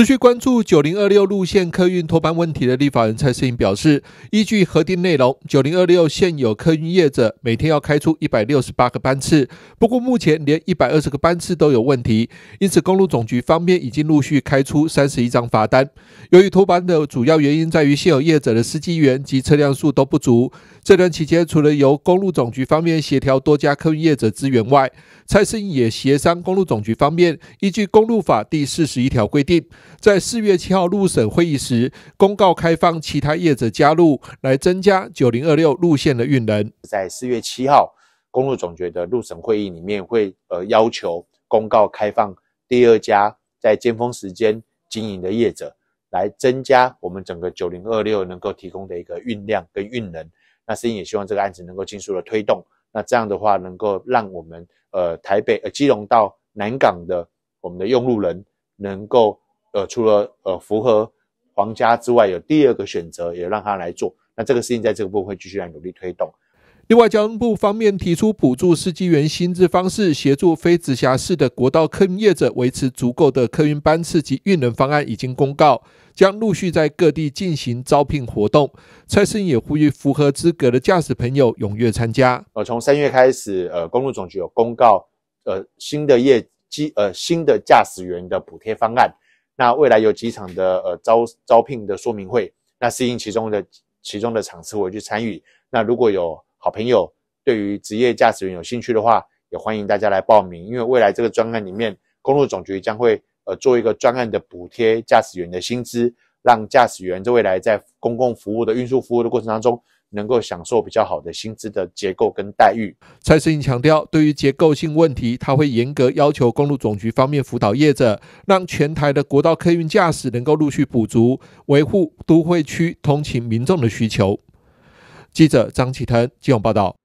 持续关注九零二六路线客运托班问题的立法人蔡世英表示，依据核定内容，九零二六现有客运业者每天要开出一百六十八个班次，不过目前连一百二十个班次都有问题，因此公路总局方面已经陆续开出三十一张罚单。由于托班的主要原因在于现有业者的司机员及车辆数都不足，这段期间除了由公路总局方面协调多家客运业者支援外，蔡世英也协商公路总局方面依据《公路法》第四十一条规定。在四月七号路审会议时，公告开放其他业者加入，来增加九零二六路线的运能。在四月七号公路总局的路审会议里面，会呃要求公告开放第二家在尖峰时间经营的业者，来增加我们整个九零二六能够提供的一个运量跟运能。那所以也希望这个案子能够迅速的推动，那这样的话能够让我们呃台北呃基隆到南港的我们的用路人能够。呃，除了呃符合皇家之外，有第二个选择，也让他来做。那这个事情在这个部分会继续来努力推动。另外，交通部方面提出补助司机员薪资方式，协助非直辖市的国道客运业者维持足够的客运班次及运能方案已经公告，将陆续在各地进行招聘活动。蔡生也呼吁符合资格的驾驶朋友踊跃参加。呃，从三月开始，呃，公路总局有公告，呃，新的业机，呃，新的驾驶员的补贴方案。那未来有几场的呃招招聘的说明会，那适应其中的其中的场次我去参与。那如果有好朋友对于职业驾驶员有兴趣的话，也欢迎大家来报名，因为未来这个专案里面，公路总局将会呃做一个专案的补贴驾驶员的薪资。让驾驶员在未来在公共服务的运输服务的过程当中，能够享受比较好的薪资的结构跟待遇。蔡世英强调，对于结构性问题，他会严格要求公路总局方面辅导业者，让全台的国道客运驾驶能够陆续补足，维护都会区通勤民众的需求。记者张启腾今晚报道。